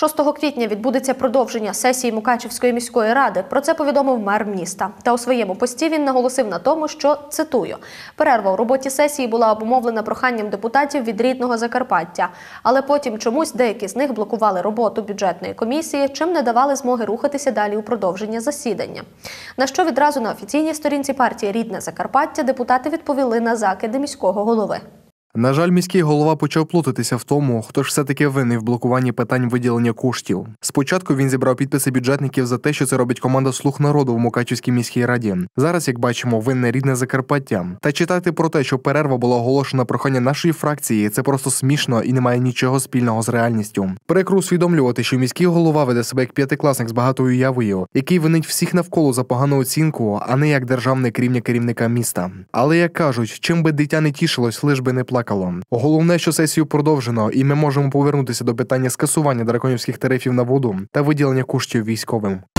6 квітня відбудеться продовження сесії Мукачівської міської ради. Про це повідомив мер міста. Та у своєму пості він наголосив на тому, що цитую перерва у роботі сесії була обумовлена проханням депутатів від рідного Закарпаття, але потім чомусь деякі з них блокували роботу бюджетної комісії, чим не давали змоги рухатися далі у продовження засідання. На що відразу на офіційній сторінці партії Рідне Закарпаття депутати відповіли на закиди міського голови. На жаль, міський голова почав плутатися в тому, хто ж все таки винний в блокуванні питань виділення коштів. Спочатку він зібрав підписи бюджетників за те, що це робить команда слуг народу в Мукачівській міській раді. Зараз, як бачимо, винне рідне Закарпаття. Та читати про те, що перерва була оголошена прохання нашої фракції, це просто смішно і не має нічого спільного з реальністю. Прикро усвідомлювати, що міський голова веде себе як п'ятикласник з багатою явою, який винить всіх навколо за погану оцінку, а не як державник рівня керівника міста. Але як кажуть, чим би дитя не тішилось, лиш би не плакало заплакало. Головне, що сесію продовжено, і ми можемо повернутися до питання скасування драконівських тарифів на воду та виділення коштів військовим.